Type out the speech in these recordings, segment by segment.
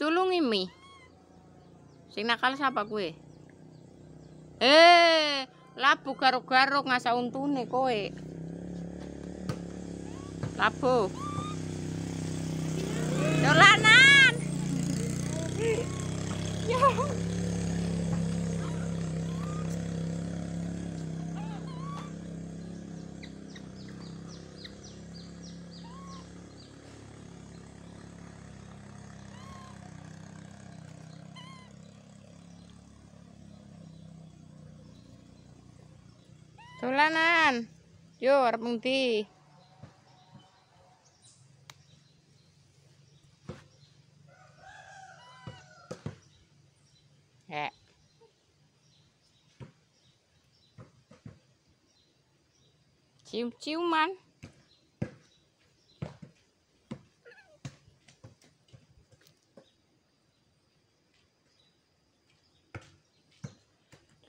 tulungi mi. Sing nakal siapa kue? Eh, labu garuk-garuk ngasa untune kowe. Labu. Jolanan. Ya. Sulanan, Yo arep ngendi? Cium-ciuman.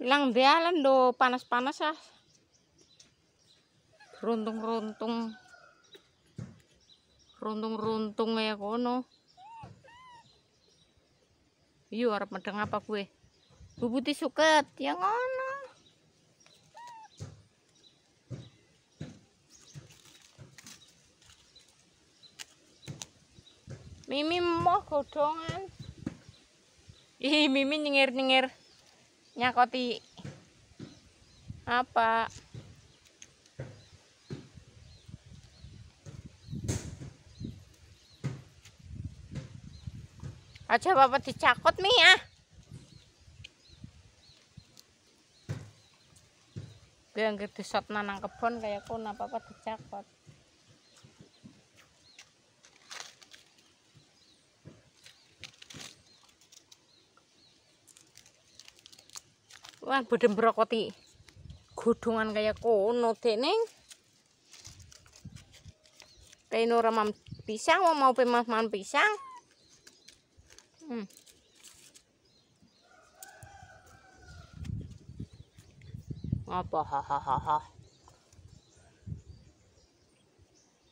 Lang dialan do panas-panas ah runtung-runtung runtung-runtung ya kono Iya harap medeng apa gue bubuti suket ya kono Mimi mau godongan. Ih, Mimi nyengir-nyengir nyakoti apa? aja bapak dicakot mi ya. dia yang gede sot nanang kebon kayak aku apa apa dicakot wah bodem brokoti gudungan kayak kono dening kayak mam pisang mau mau pemasman pisang Hmm. Apa hahaha.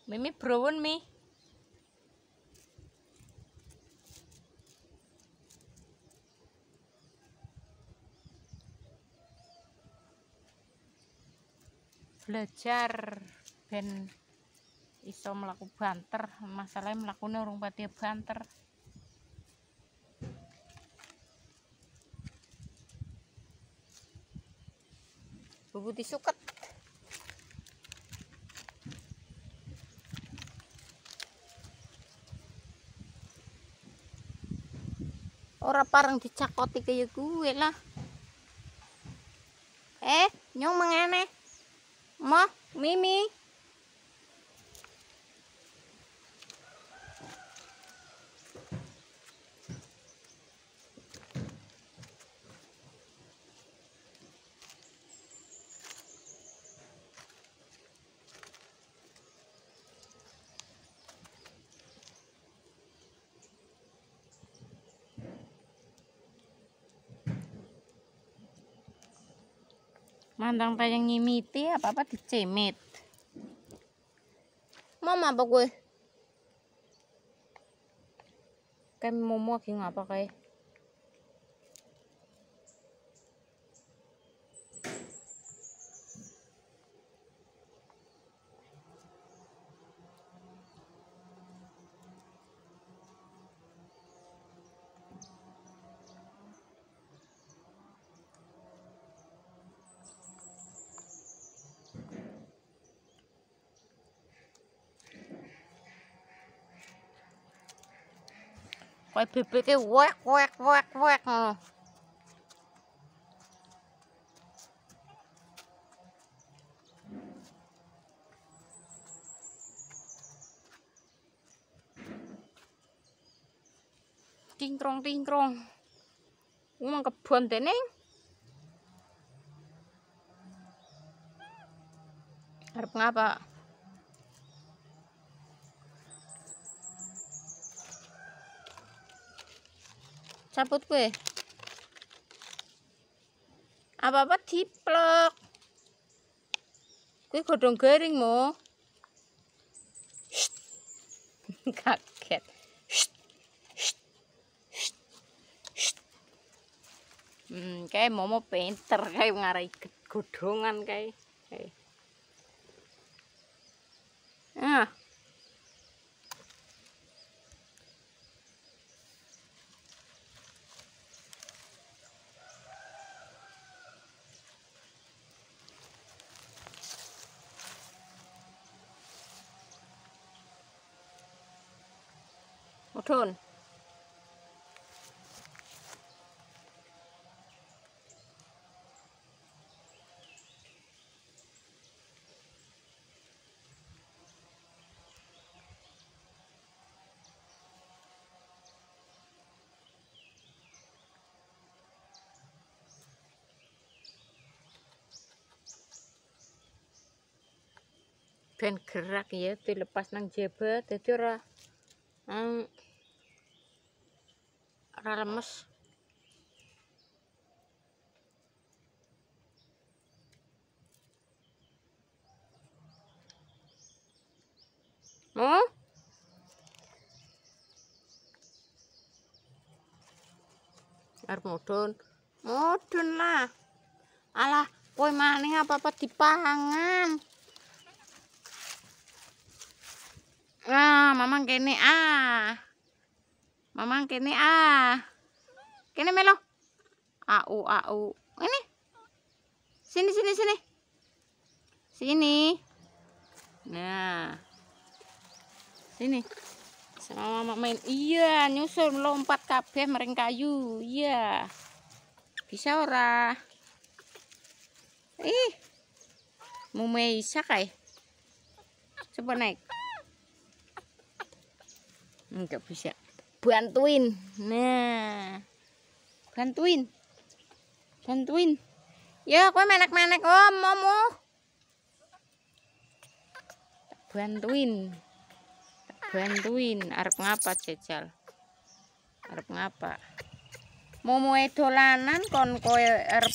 Mimi browon mi. Belajar ben iso melaku banter masalahnya melakukan orang pati banter bubuti suket ora parang dicakoti kayak gue lah eh nyong mengene mah mimi Mandang pa yung ngimiti, apapat cemit. Mama, bagoy. Kami mumuha, kinga pa kayo. kayak bebek kayak wek wek wek wek tingkrong tingkrong emang kebun deneng harap ngapa? harap ngapa? cabut kue apa apa diplok kue godong garing mo kaget hmm kayak momo pinter kayak ngarai godongan kayak kayak thôn. Pen kerak ya, dilepas nang jebat, tu curah. Hmm, remes mau hmm? air mudun. Mudun lah. Alah, kowe maning apa-apa dipangan. Ah, mamang kene ah. Mamang kini ah. kini melo. Au au. Ini. Sini sini sini. Sini. Nah. Sini. Sama mama main. Iya, nyusul lompat kabeh mereng kayu. Iya. Bisa ora? Ih. mau main kae. Coba naik. Enggak bisa bantuin nah bantuin bantuin ya kowe menek-menek om momo bantuin bantuin arep ngapa jajal arep ngapa momo dolanan kon kowe arep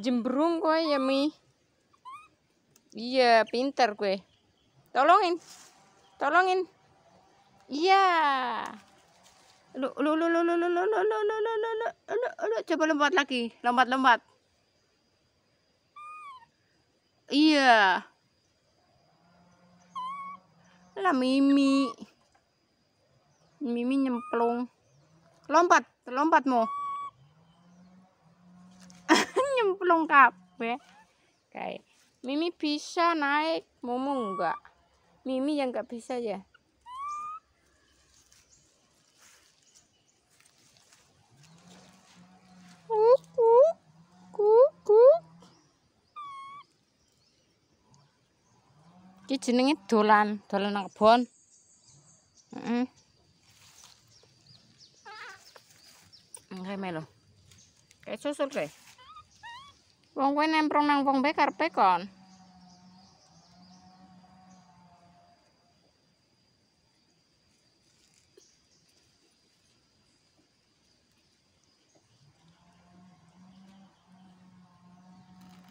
Jembrung gue ya Mi. Iya, pintar gue. Tolongin. Tolongin. Iya. Lu lu lu lu lu lu lu lu lu lu lu lu lu lu coba lompat lagi. Lompat-lompat. Iya. Lah Mimi. Mimi nyemplung. Lompat, lompat mau cemplung kabeh. Kayak Mimi bisa naik, Momo enggak. Mimi yang enggak bisa ya. Kukuk, kukuk. Ki jenenge dolan, dolan nang kebon. Heeh. Mm -mm. Ngemelo. Kayak susul kayak. Wong kowe nemprong nang wong bae karepe kon.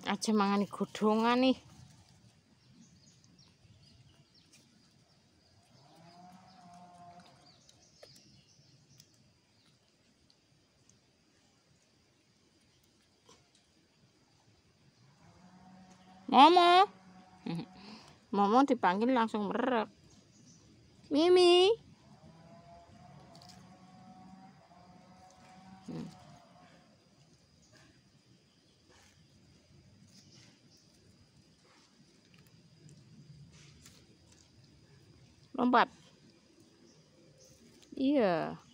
Aja mangani godhongan nih. Momo. Momo dipanggil langsung merek. Mimi. Hmm. Lompat. Iya. Yeah.